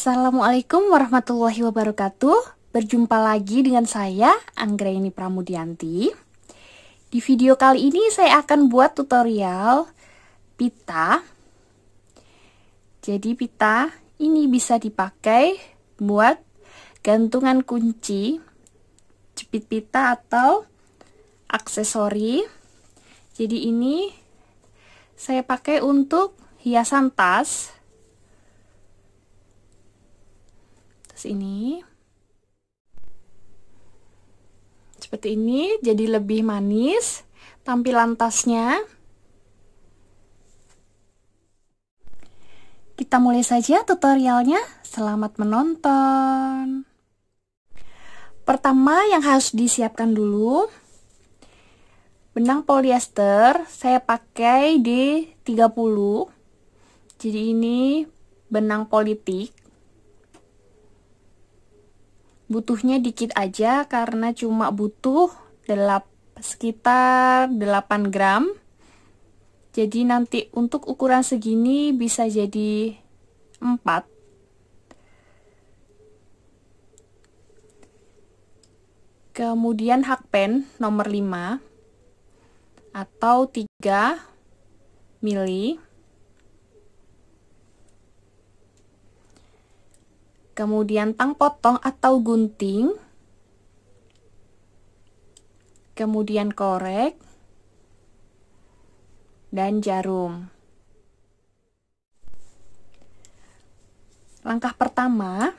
Assalamualaikum warahmatullahi wabarakatuh. Berjumpa lagi dengan saya Anggraini Pramudianti. Di video kali ini saya akan buat tutorial pita. Jadi pita ini bisa dipakai buat gantungan kunci, jepit pita atau aksesori. Jadi ini saya pakai untuk hiasan tas ini seperti ini jadi lebih manis tampilan tasnya kita mulai saja tutorialnya selamat menonton pertama yang harus disiapkan dulu benang polyester saya pakai di 30 jadi ini benang politik butuhnya dikit aja karena cuma butuh 8, sekitar 8 gram jadi nanti untuk ukuran segini bisa jadi 4 kemudian hakpen nomor 5 atau 3 mili kemudian tang potong atau gunting, kemudian korek, dan jarum. Langkah pertama,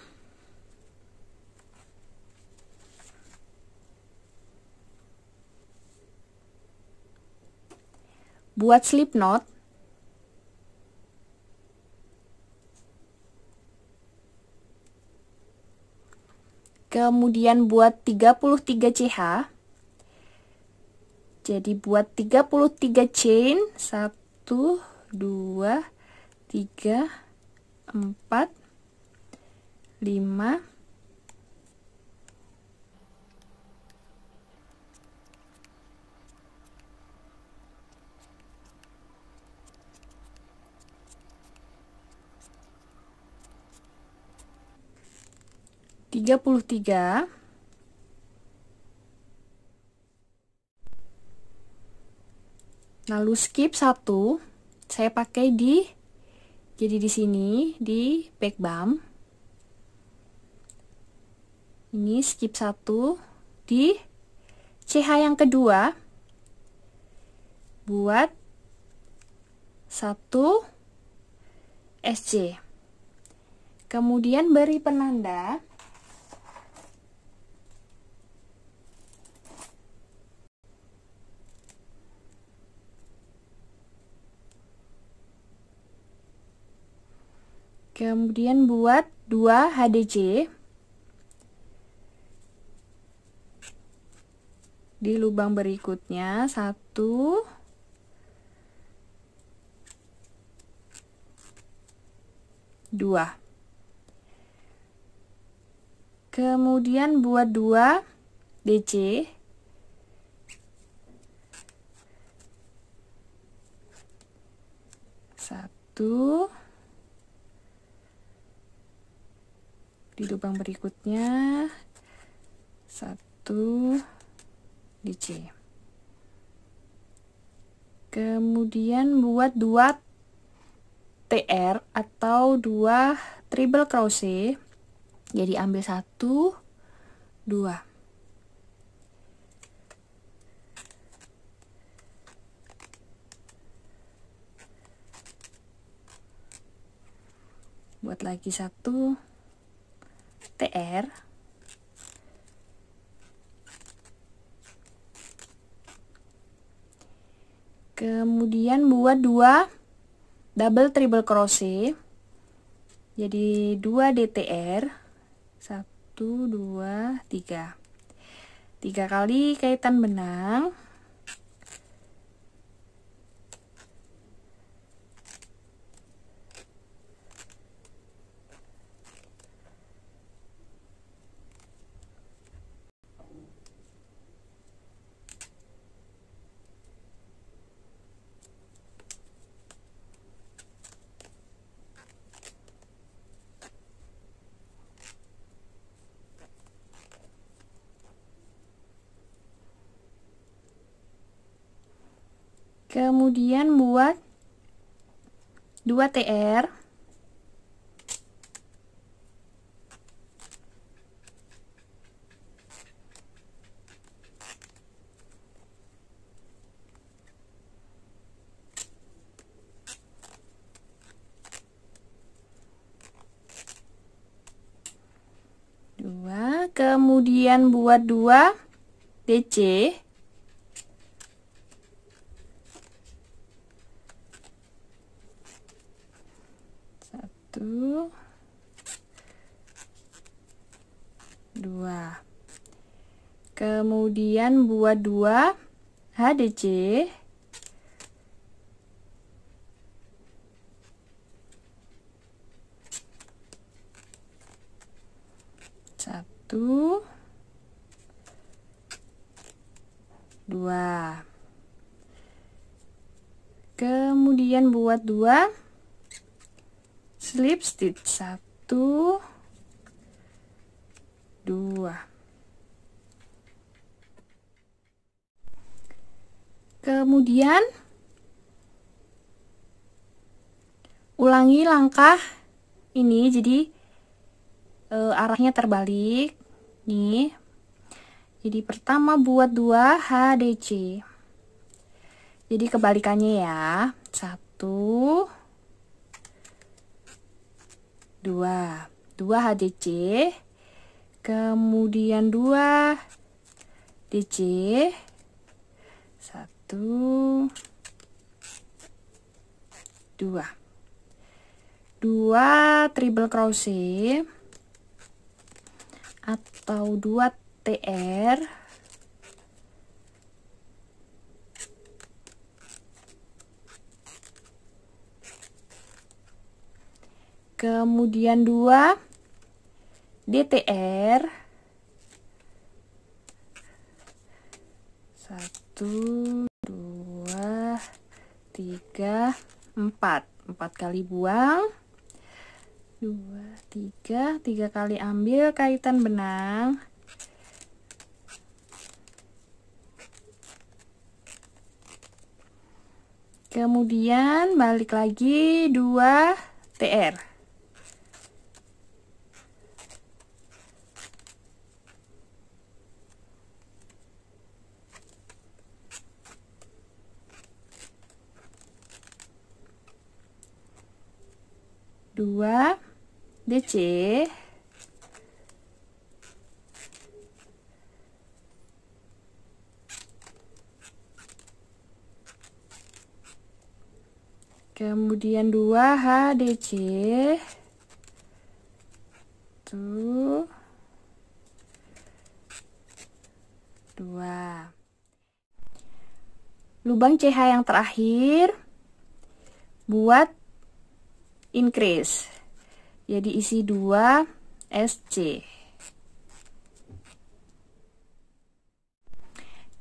buat slip knot kemudian buat 33 CH. Jadi buat 33 chain 1 2 3 4 5 6. 33 lalu nah, skip satu, saya pakai di jadi di sini di back bump ini skip satu di CH yang kedua buat satu SC kemudian beri penanda Kemudian buat 2 HDC di lubang berikutnya 1 2 kemudian buat 2 DC satu di lubang berikutnya satu di C kemudian buat dua TR atau dua triple crochet jadi ambil satu dua buat lagi satu TR kemudian buat dua double triple crochet jadi dua DTR Satu, dua, tiga. Tiga kali kaitan benang kemudian buat 2 TR kemudian buat 2 DC satu dua kemudian buat dua HDC satu dua kemudian buat dua slip stitch satu, dua. kemudian ulangi langkah ini jadi e, arahnya terbalik nih jadi pertama buat dua HDC jadi kebalikannya ya satu. 2 2 HDC kemudian 2 DC 1 2 2 triple crochet atau 2 TR kemudian dua DTR satu dua tiga empat empat kali buang dua tiga tiga kali ambil kaitan benang kemudian balik lagi dua TR 2 DC kemudian 2 HDC tuh 2 lubang CH yang terakhir buat increase. Jadi isi 2 SC.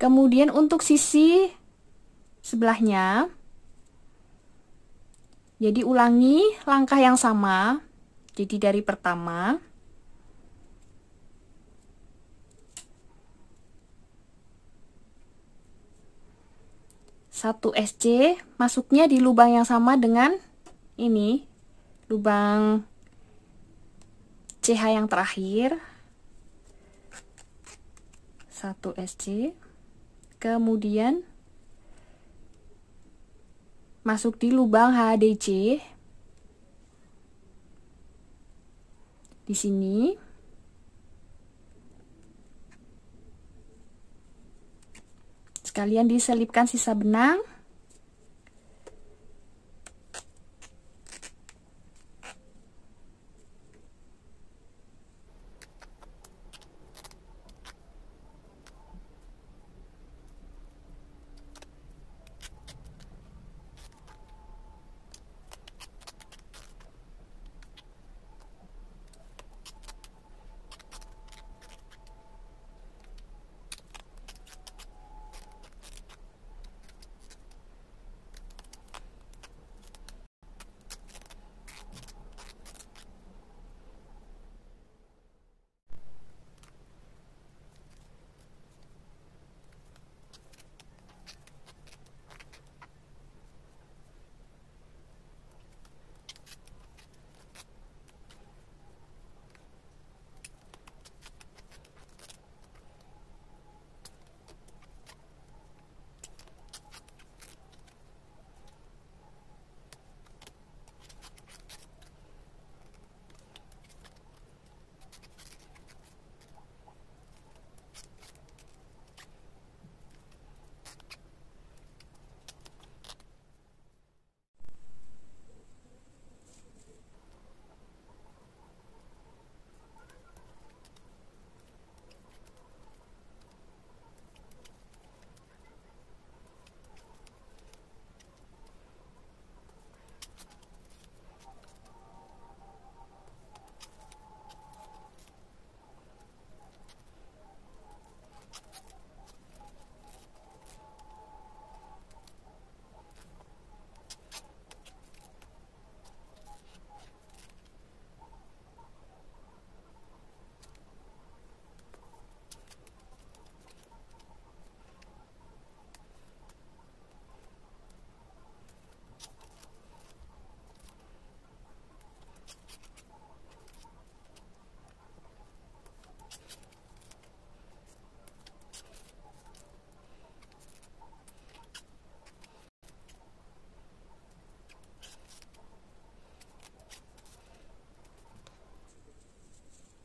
Kemudian untuk sisi sebelahnya, jadi ulangi langkah yang sama, jadi dari pertama. Satu SC masuknya di lubang yang sama dengan ini lubang CH yang terakhir 1 SC kemudian masuk di lubang HDC di sini sekalian diselipkan sisa benang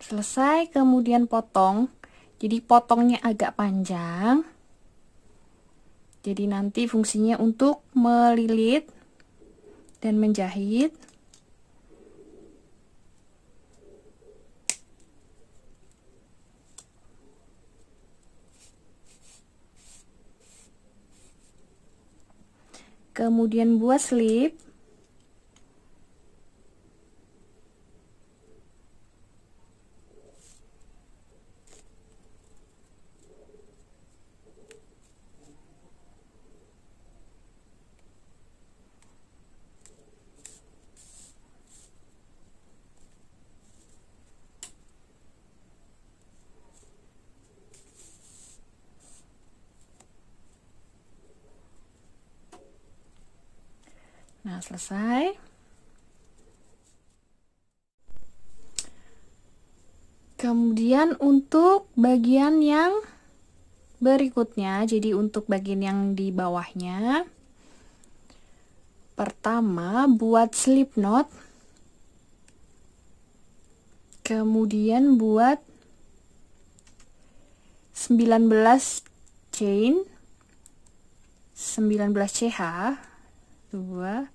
selesai kemudian potong jadi potongnya agak panjang jadi nanti fungsinya untuk melilit dan menjahit kemudian buat slip selesai. Kemudian untuk bagian yang berikutnya, jadi untuk bagian yang di bawahnya, pertama buat slip knot, kemudian buat 19 chain, 19 CH, 2,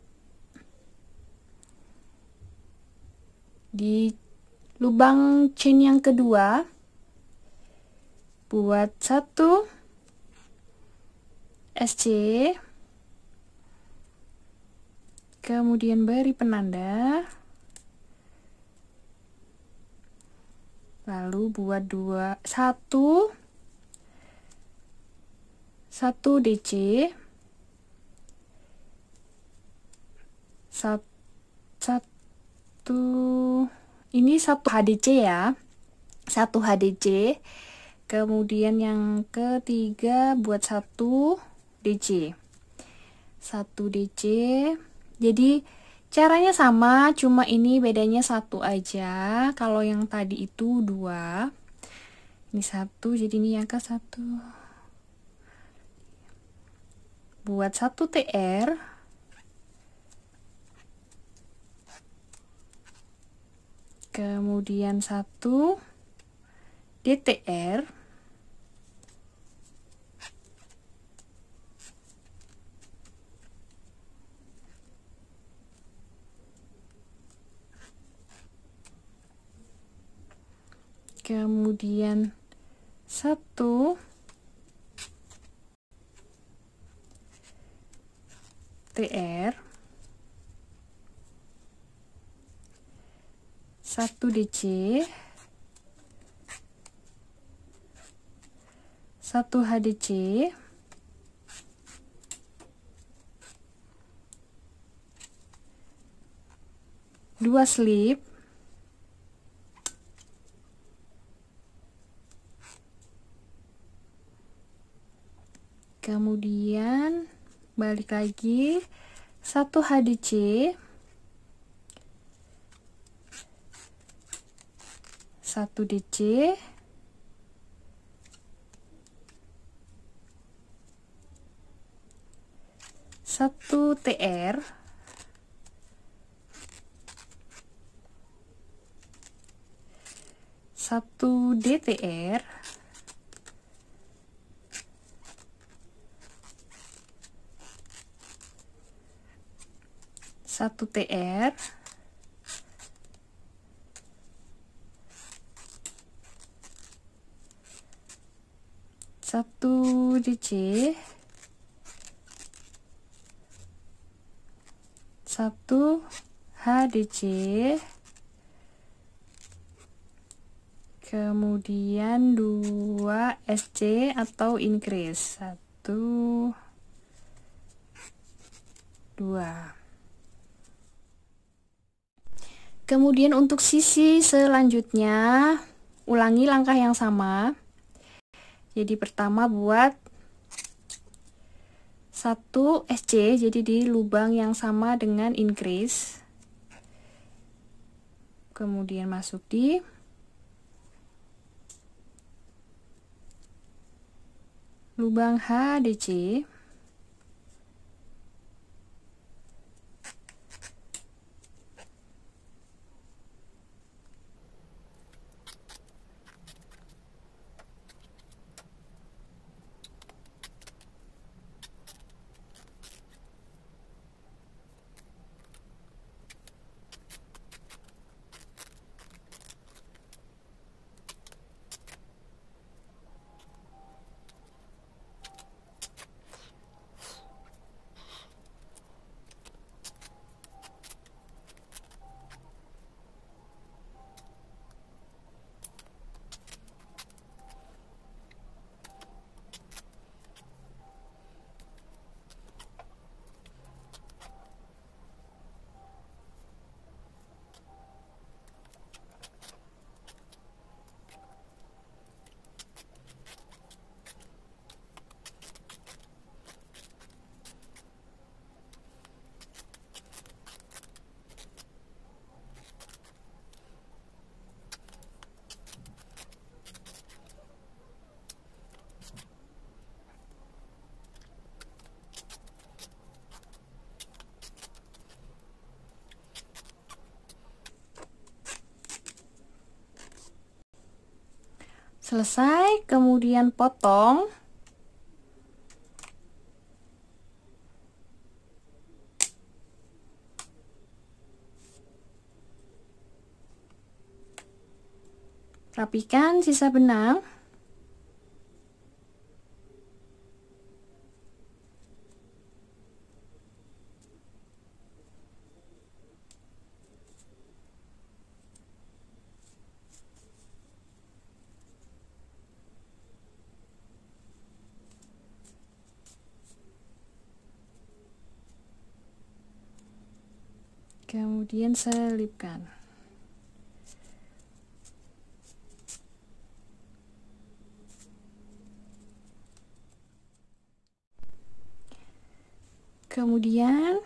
di lubang chain yang kedua buat satu SC kemudian beri penanda lalu buat dua satu satu DC satu satu ini satu HDC ya satu HDC kemudian yang ketiga buat satu DC satu DC jadi caranya sama cuma ini bedanya satu aja kalau yang tadi itu dua ini satu jadi ini yang ke satu buat satu TR kemudian satu DTR kemudian satu TR 1 dc 1 satu HDC dua slip kemudian balik lagi satu HDC 1 DC satu TR satu DTR satu TR dc satu hdc kemudian dua SC atau increase satu dua kemudian untuk sisi selanjutnya ulangi langkah yang sama jadi pertama buat satu SC jadi di lubang yang sama dengan increase kemudian masuk di lubang HDC selesai kemudian potong rapikan sisa benang kemudian selipkan kemudian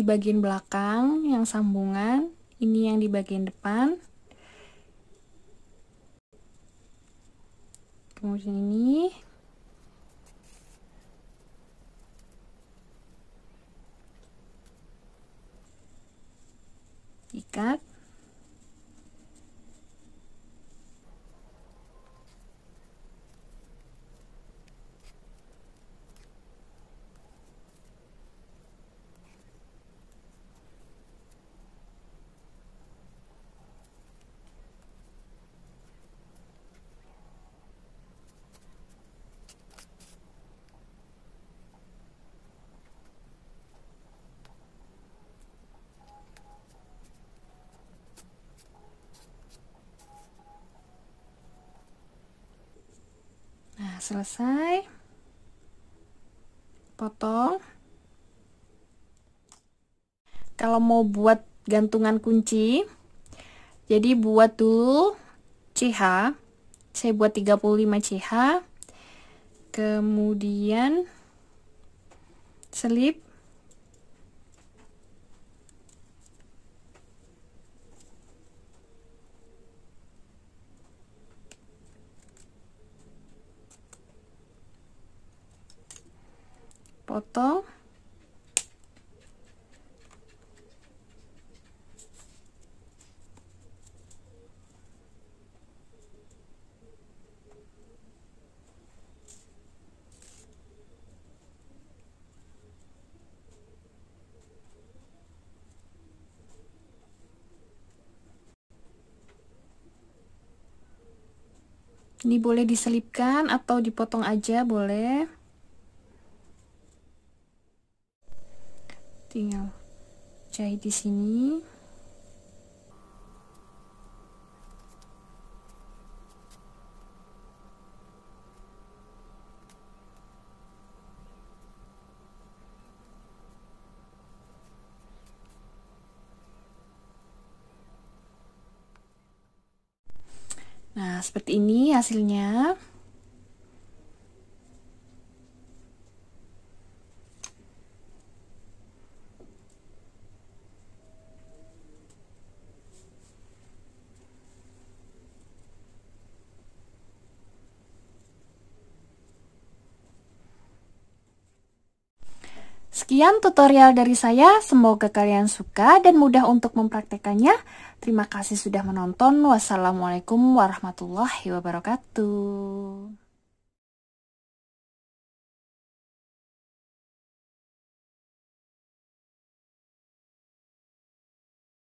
di bagian belakang yang sambungan, ini yang di bagian depan. Kemudian ini, selesai. Potong. Kalau mau buat gantungan kunci, jadi buat dulu CH. Saya buat 35 CH. Kemudian selip foto Ini boleh diselipkan atau dipotong aja boleh. tinggal jahit di sini Nah, seperti ini hasilnya. Sekian tutorial dari saya, semoga kalian suka dan mudah untuk mempraktekannya. Terima kasih sudah menonton. Wassalamualaikum warahmatullahi wabarakatuh.